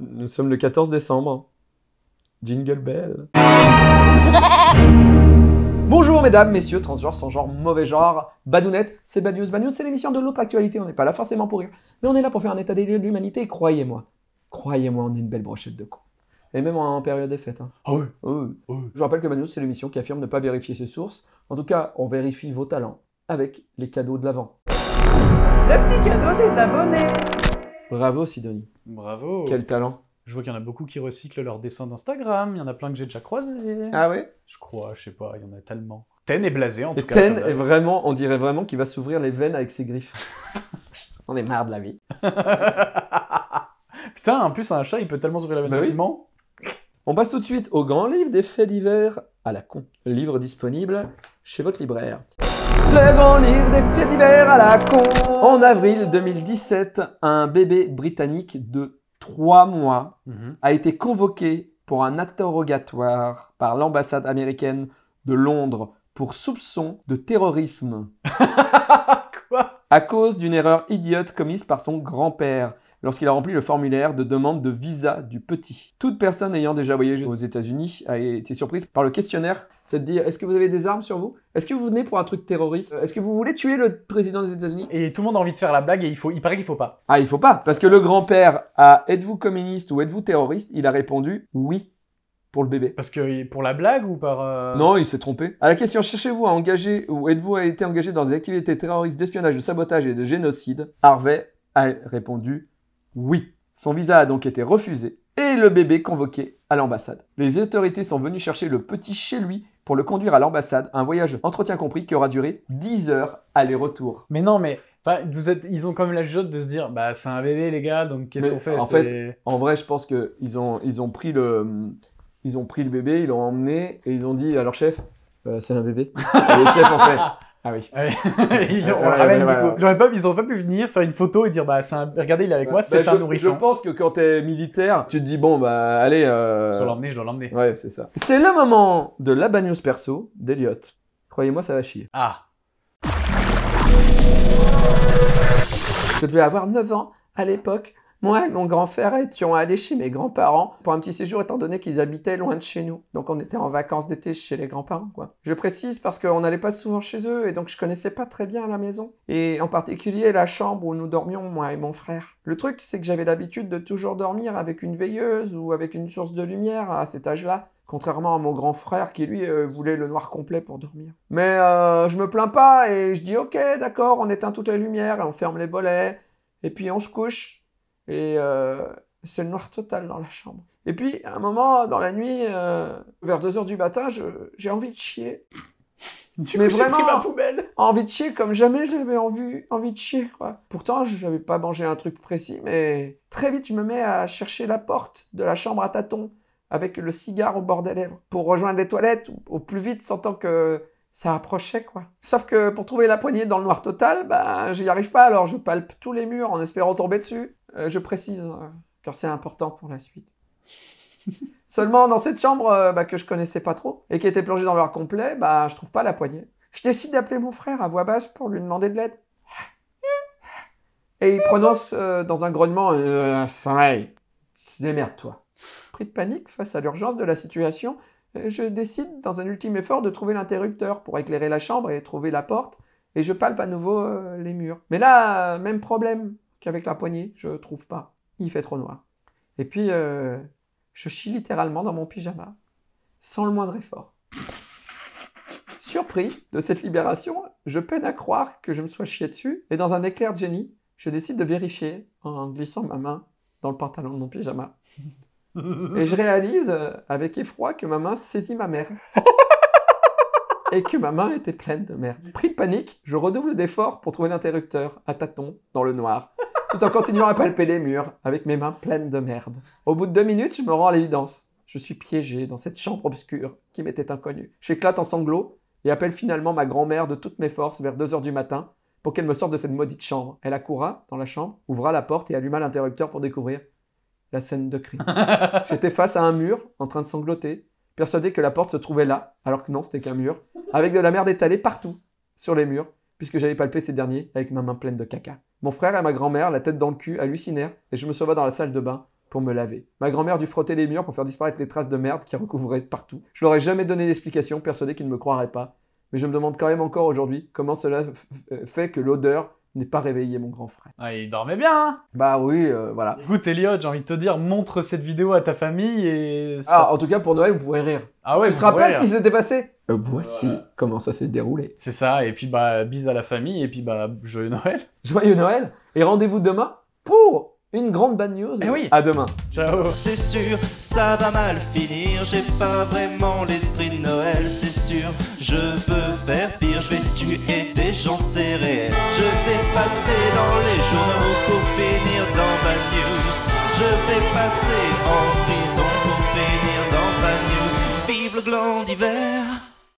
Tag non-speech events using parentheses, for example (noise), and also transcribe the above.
Nous sommes le 14 décembre. Jingle bell. (laughs) Bonjour mesdames, messieurs, transgenres, sans genre, mauvais genre, badounette, c'est Bad News, c'est l'émission de l'autre actualité, on n'est pas là forcément pour rire, mais on est là pour faire un état des lieux de l'humanité, croyez-moi, croyez-moi, on est une belle brochette de con. Et même en période des fêtes. Hein. Ah oui. Oui. Ah oui. Je vous rappelle que Bad c'est l'émission qui affirme ne pas vérifier ses sources, en tout cas, on vérifie vos talents avec les cadeaux de l'avant. Le petit cadeau des abonnés Bravo Sidonie. Bravo. Quel talent. Je vois qu'il y en a beaucoup qui recyclent leurs dessins d'Instagram. Il y en a plein que j'ai déjà croisés. Ah ouais Je crois, je sais pas, il y en a tellement. Ten est blasé en tout cas. Ten est vraiment, on dirait vraiment qu'il va s'ouvrir les veines avec ses griffes. (laughs) on est marre de la vie. (laughs) Putain, en plus un chat, il peut tellement s'ouvrir la veine bah On passe tout de suite au grand livre des faits divers à la con. Livre disponible chez votre libraire des à la En avril 2017, un bébé britannique de 3 mois mhm. a été convoqué pour un interrogatoire par l'ambassade américaine de Londres pour soupçon de terrorisme. (laughs) Quoi À cause d'une erreur idiote commise par son grand-père lorsqu'il a rempli le formulaire de demande de visa du petit. Toute personne ayant déjà voyagé aux États-Unis a été surprise par le questionnaire. C'est de dire est-ce que vous avez des armes sur vous Est-ce que vous venez pour un truc terroriste Est-ce que vous voulez tuer le président des États-Unis Et tout le monde a envie de faire la blague et il, faut, il paraît qu'il ne faut pas. Ah, il ne faut pas Parce que le grand-père a êtes-vous communiste ou êtes-vous terroriste Il a répondu oui. Pour le bébé. Parce que pour la blague ou par. Euh, non, il s'est trompé. À la question cherchez-vous à engager ou êtes-vous a été engagé dans des activités terroristes, d'espionnage, de sabotage et de génocide Harvey a répondu oui. Son visa a donc été refusé et le bébé convoqué à l'ambassade. Les autorités sont venues chercher le petit chez lui pour le conduire à l'ambassade, un voyage entretien compris qui aura duré 10 heures aller-retour. Mais non, mais vous êtes, ils ont quand même la jute de se dire, bah c'est un bébé les gars, donc qu'est-ce qu'on fait En fait, en vrai, je pense que ils ont, ils ont pris le, ont pris le bébé, ils l'ont emmené et ils ont dit à leur chef, euh, c'est un bébé. (laughs) et le en fait, ah oui. (laughs) ils ont, pas, ah ils ont pas pu venir faire une photo et dire bah regardez il est avec moi bah, c'est un je, nourrisson. Je pense que quand tu es militaire tu te dis bon bah allez. Euh, je dois l'emmener je dois l'emmener. Ouais c'est ça. C'est le moment de la bagnose perso d'Eliott. Croyez-moi ça va chier. Ah. Je devais avoir 9 ans à l'époque moi et mon grand frère étions allés chez mes grands-parents pour un petit séjour étant donné qu'ils habitaient loin de chez nous. Donc on était en vacances d'été chez les grands-parents, quoi. Je précise parce qu'on n'allait pas souvent chez eux et donc je connaissais pas très bien la maison. Et en particulier la chambre où nous dormions, moi et mon frère. Le truc, c'est que j'avais l'habitude de toujours dormir avec une veilleuse ou avec une source de lumière à cet âge-là contrairement à mon grand frère qui lui euh, voulait le noir complet pour dormir. Mais euh, je me plains pas et je dis ok d'accord, on éteint toutes les lumières, et on ferme les volets et puis on se couche. Et euh, c'est le noir total dans la chambre. Et puis, à un moment, dans la nuit, euh, vers 2h du matin, j'ai envie de chier. Tu (laughs) mais vraiment, ma poubelle. envie de chier comme jamais j'avais envie, envie de chier. Pourtant, je n'avais pas mangé un truc précis, mais très vite, je me mets à chercher la porte de la chambre à tâtons avec le cigare au bord des lèvres pour rejoindre les toilettes au plus vite, sentant que ça approchait. quoi. Sauf que pour trouver la poignée dans le noir total, ben, j'y arrive pas, alors je palpe tous les murs en espérant tomber dessus. Euh, je précise, euh, car c'est important pour la suite. (laughs) Seulement, dans cette chambre euh, bah, que je connaissais pas trop et qui était plongée dans l'heure complet, bah, je trouve pas la poignée. Je décide d'appeler mon frère à voix basse pour lui demander de l'aide. Et il prononce dans un grognement c'est démerde-toi. Pris de panique face à l'urgence de la situation, je décide, dans un ultime effort, de trouver l'interrupteur pour éclairer la chambre et trouver la porte, et je palpe à nouveau les murs. Mais là, même problème qu'avec la poignée, je trouve pas. Il fait trop noir. Et puis, euh, je chie littéralement dans mon pyjama, sans le moindre effort. Surpris de cette libération, je peine à croire que je me sois chié dessus, et dans un éclair de génie, je décide de vérifier en glissant ma main dans le pantalon de mon pyjama. Et je réalise euh, avec effroi que ma main saisit ma merde. (laughs) et que ma main était pleine de merde. Pris de panique, je redouble d'efforts pour trouver l'interrupteur à tâtons dans le noir tout en continuant à palper les murs, avec mes mains pleines de merde. Au bout de deux minutes, je me rends à l'évidence. Je suis piégé dans cette chambre obscure qui m'était inconnue. J'éclate en sanglots et appelle finalement ma grand-mère de toutes mes forces vers 2 heures du matin pour qu'elle me sorte de cette maudite chambre. Elle accoura dans la chambre, ouvra la porte et alluma l'interrupteur pour découvrir la scène de crime. (laughs) J'étais face à un mur en train de sangloter, persuadé que la porte se trouvait là, alors que non, c'était qu'un mur, avec de la merde étalée partout sur les murs puisque j'avais palpé ces derniers avec ma main pleine de caca. Mon frère et ma grand-mère, la tête dans le cul, hallucinèrent, et je me sauvais dans la salle de bain pour me laver. Ma grand-mère dut frotter les murs pour faire disparaître les traces de merde qui recouvraient partout. Je leur ai jamais donné d'explication, persuadé qu'ils ne me croiraient pas. Mais je me demande quand même encore aujourd'hui comment cela fait que l'odeur n'est pas réveillé mon grand frère. Ah, il dormait bien hein. Bah oui, euh, voilà. Écoute, Elliot, j'ai envie de te dire, montre cette vidéo à ta famille et... Ah, en tout cas, pour Noël, vous pourrez rire. Ah ouais, tu te rappelles ce qui s'était passé euh, Voici comment ça s'est déroulé. C'est ça, et puis bah, bise à la famille, et puis bah, joyeux Noël. (laughs) Joyeux Noël, et rendez-vous demain pour une grande bad news. et eh oui. À demain. Ciao. C'est sûr, ça va mal finir. J'ai pas vraiment l'esprit de Noël, c'est sûr. Je veux faire pire. Je vais tuer des gens, passer dans les journaux pour finir dans Bad News. Je vais passer en prison pour finir dans Bad News. Vive le gland d'hiver